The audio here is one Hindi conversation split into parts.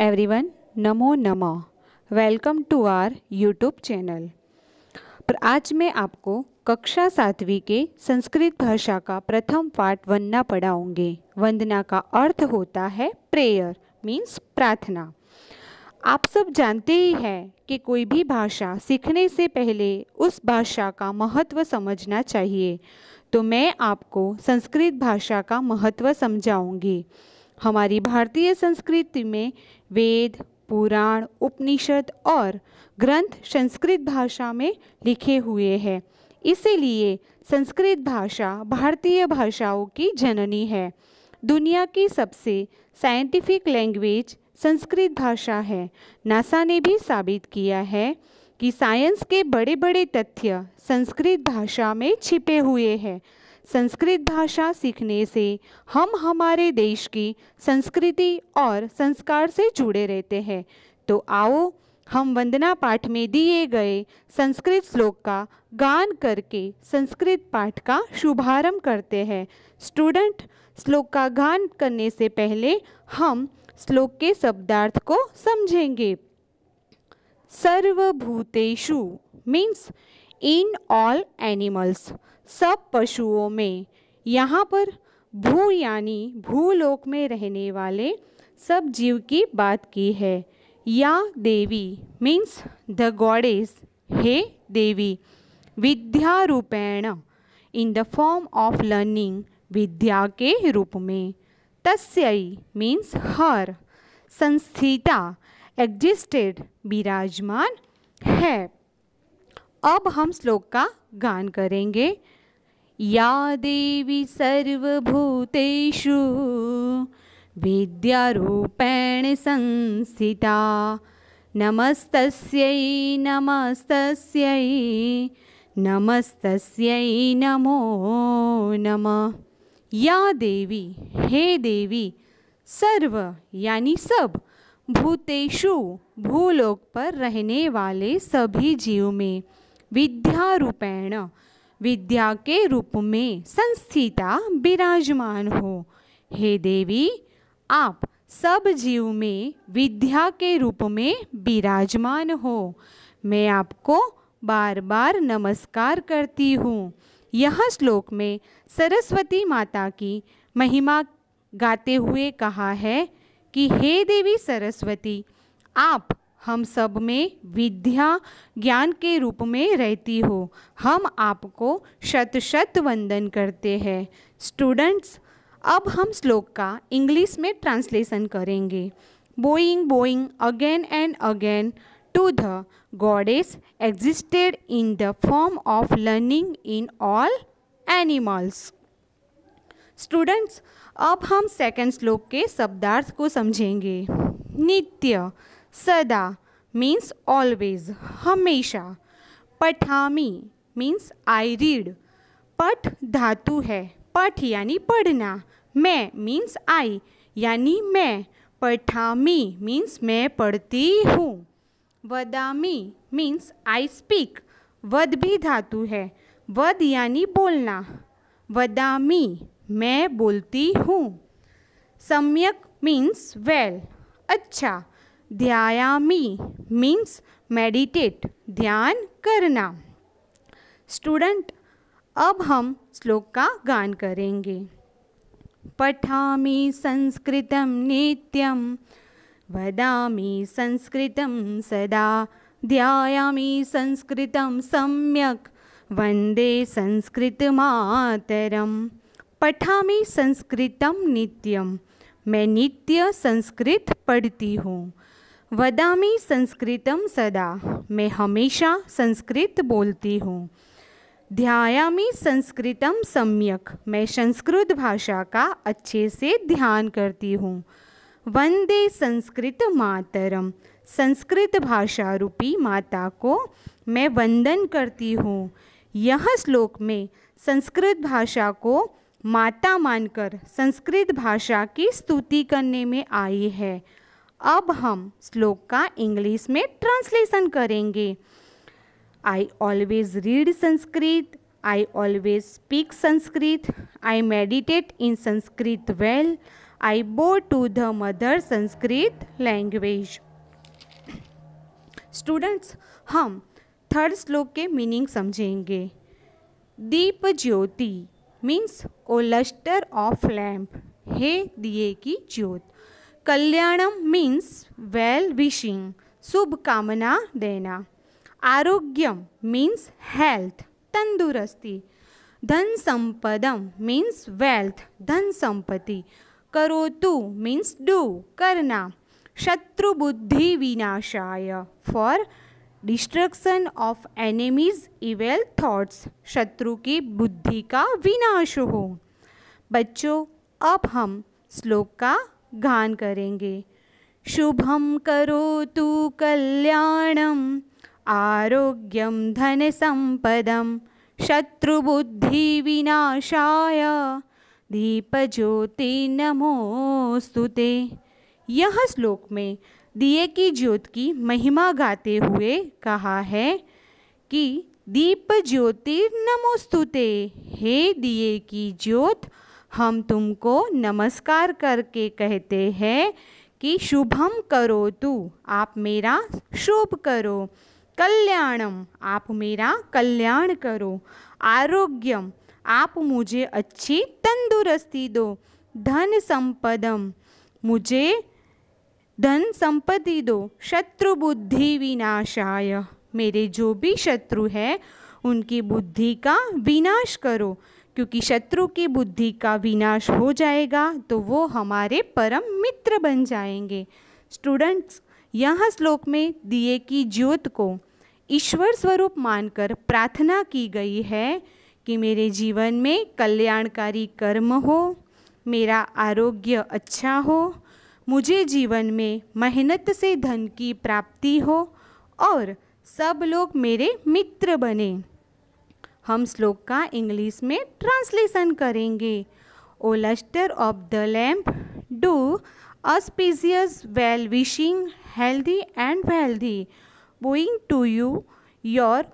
एवरीवन नमो नमः welcome to our YouTube channel पर आज मैं आपको कक्षा सातवीं के संस्कृत भाषा का प्रथम पाठ वंदना पढ़ाऊँगी वंदना का अर्थ होता है प्रेयर मीन्स प्रार्थना आप सब जानते ही हैं कि कोई भी भाषा सीखने से पहले उस भाषा का महत्व समझना चाहिए तो मैं आपको संस्कृत भाषा का महत्व समझाऊंगी हमारी भारतीय संस्कृति में वेद पुराण उपनिषद और ग्रंथ संस्कृत भाषा में लिखे हुए हैं इसीलिए संस्कृत भाषा भारतीय भाषाओं की जननी है दुनिया की सबसे साइंटिफिक लैंग्वेज संस्कृत भाषा है नासा ने भी साबित किया है कि साइंस के बड़े बड़े तथ्य संस्कृत भाषा में छिपे हुए हैं संस्कृत भाषा सीखने से हम हमारे देश की संस्कृति और संस्कार से जुड़े रहते हैं तो आओ हम वंदना पाठ में दिए गए संस्कृत श्लोक का गान करके संस्कृत पाठ का शुभारंभ करते हैं स्टूडेंट श्लोक का गान करने से पहले हम श्लोक के शब्दार्थ को समझेंगे सर्वभूतेषु मीन्स इन ऑल एनिमल्स सब पशुओं में यहाँ पर भू यानी भूलोक में रहने वाले सब जीव की बात की है या देवी मीन्स द गॉडेस हे देवी विद्या रूपेण in the form of learning विद्या के रूप में तस्यई मीन्स हर संस्थिता एग्जिस्टेड विराजमान है अब हम श्लोक का गान करेंगे या देवी सर्वभूतेषु विद्यारूपेण संस्थिता नमस्तस्यै नमस्तस्यै नमस्तस्यै नमो नमः या देवी हे देवी सर्व यानी सब भूतेषु भूलोक पर रहने वाले सभी जीव में विद्यारूपेण विद्या के रूप में संस्थिता विराजमान हो हे देवी आप सब जीव में विद्या के रूप में विराजमान हो मैं आपको बार बार नमस्कार करती हूँ यह श्लोक में सरस्वती माता की महिमा गाते हुए कहा है कि हे देवी सरस्वती आप हम सब में विद्या ज्ञान के रूप में रहती हो हम आपको शत शत वंदन करते हैं स्टूडेंट्स अब हम श्लोक का इंग्लिश में ट्रांसलेशन करेंगे bowing bowing again and again to the goddess existed in the form of learning in all animals students अब हम सेकंड श्लोक के शब्दार्थ को समझेंगे नित्य सदा मीन्स ऑलवेज हमेशा पठामी मीन्स आई रीड पठ धातु है पठ यानी पढ़ना मैं मीन्स आई यानी मैं पठामी मीन्स मैं पढ़ती हूँ वदामी मीन्स आई स्पीक वद भी धातु है वद यानी बोलना वदामी मैं बोलती हूँ सम्यक मीन्स वेल अच्छा ध्यायामी मीन्स मेडिटेट ध्यान करना स्टूडेंट अब हम श्लोक का गान करेंगे पठा संस्कृत नित्यम वदा संस्कृत सदा संस्कृत सम्यक वंदे संस्कृत मातरम पठा संस्कृत नित्यम मैं नित्य संस्कृत पढ़ती हूँ वदामी संस्कृतम सदा मैं हमेशा संस्कृत बोलती हूँ ध्यायामी संस्कृतम सम्यक मैं संस्कृत भाषा का अच्छे से ध्यान करती हूँ वंदे संस्कृत मातरम संस्कृत भाषा रूपी माता को मैं वंदन करती हूँ यह श्लोक में संस्कृत भाषा को माता मानकर संस्कृत भाषा की स्तुति करने में आई है अब हम श्लोक का इंग्लिश में ट्रांसलेशन करेंगे I always read Sanskrit I always speak Sanskrit I meditate in Sanskrit well I bow to the mother Sanskrit language students हम थर्ड श्लोक के मीनिंग समझेंगे दीप ज्योति means O luster of lamp हे दिए की ज्योत कल्याणम मीन्स वेल विशिंग शुभकामना देना आरोग्यम मीन्स हेल्थ तंदुरुस्ती धन संपदम मीन्स वेल्थ धन संपत्ति करो तू मीन्स डू करना शत्रु बुद्धि विनाशाय for destruction of enemies evil thoughts शत्रु की बुद्धि का विनाश हो बच्चों अब हम श्लोक का गान करेंगे शुभम करो तु कल्याणम आरोग्यम धन संपदम शत्रुबुद्धि विनाशाय दीपज्योति नमोस्तुते यह श्लोक में दिए की ज्योत की महिमा गाते हुए कहा है कि दीप ज्योति नमोस्तुते हे दिए की ज्योत हम तुमको नमस्कार करके कहते हैं कि शुभम करो तू आप मेरा शुभ करो कल्याणम आप मेरा कल्याण करो आरोग्यम आप मुझे अच्छी तंदुरुस्ती दो धन संपदम मुझे धन संपत्ति दो शत्रु बुद्धि विनाशाय मेरे जो भी शत्रु है उनकी बुद्धि का विनाश करो क्योंकि शत्रु की बुद्धि का विनाश हो जाएगा तो वो हमारे परम मित्र बन जाएंगे स्टूडेंट्स यह श्लोक में दिए की ज्योत को ईश्वर स्वरूप मानकर प्रार्थना की गई है कि मेरे जीवन में कल्याणकारी कर्म हो मेरा आरोग्य अच्छा हो मुझे जीवन में मेहनत से धन की प्राप्ति हो और सब लोग मेरे मित्र बने हम श्लोक का इंग्लिश में ट्रांसलेशन करेंगे O luster of the lamp do auspicious well wishing healthy and wealthy bowing to you your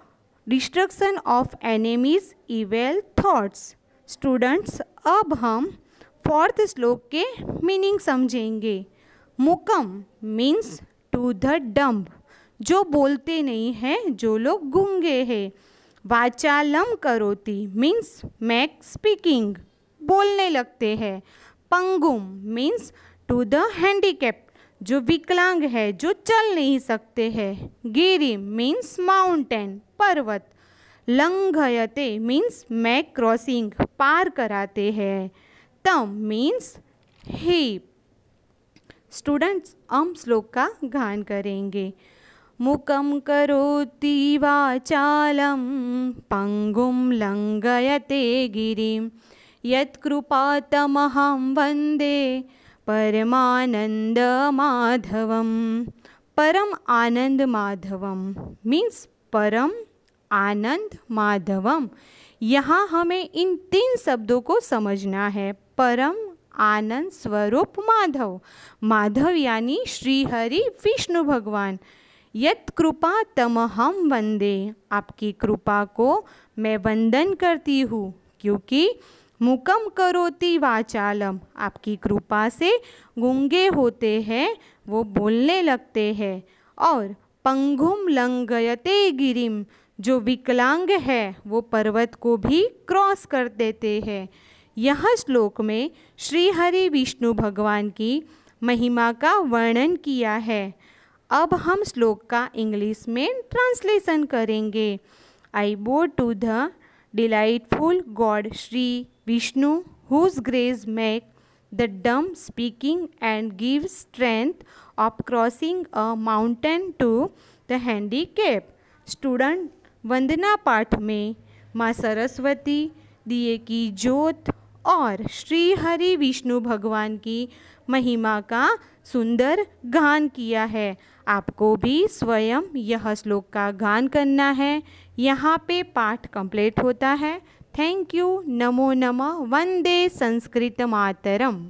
destruction of enemies evil thoughts students अब हम फोर्थ श्लोक के मीनिंग समझेंगे मुकम मीन्स टू द डम्ब जो बोलते नहीं हैं जो लोग गूंगे हैं वाचालम करोती मीन्स मैक स्पीकिंग बोलने लगते हैं पंगुम मीन्स टू द हैंडीकैप जो विकलांग है जो चल नहीं सकते हैं गिरी मीन्स माउंटेन पर्वत लंघयते मीन्स मैक क्रॉसिंग पार कराते हैं तम मीन्स ही स्टूडेंट्स हम श्लोक का गान करेंगे करोती करोति वाचालं लंगयते गिरी गिरिं वंदे परमानंद माधव परम आनंद माधव मीन्स परम आनंद माधव यहाँ हमें इन तीन शब्दों को समझना है परम आनंद स्वरूप माधव माधव यानी श्री हरि विष्णु भगवान यत कृपा तम हम वंदे आपकी कृपा को मैं वंदन करती हूँ क्योंकि मुकम करोती वाचालम आपकी कृपा से गूंगे होते हैं वो बोलने लगते हैं और पंगुम लंगयते गिरिम जो विकलांग है वो पर्वत को भी क्रॉस कर देते हैं यह श्लोक में श्री हरि विष्णु भगवान की महिमा का वर्णन किया है अब हम श्लोक का इंग्लिश में ट्रांसलेशन करेंगे I bow to the delightful god Shri Vishnu whose grace make dumb speaking and give strength of crossing a mountain to the handicap student वंदना पाठ में माँ सरस्वती दिए की ज्योत और श्री हरि विष्णु भगवान की महिमा का सुंदर गान किया है आपको भी स्वयं यह श्लोक का गान करना है यहाँ पे पाठ कंप्लीट होता है थैंक यू नमो नमः वंदे संस्कृत मातरम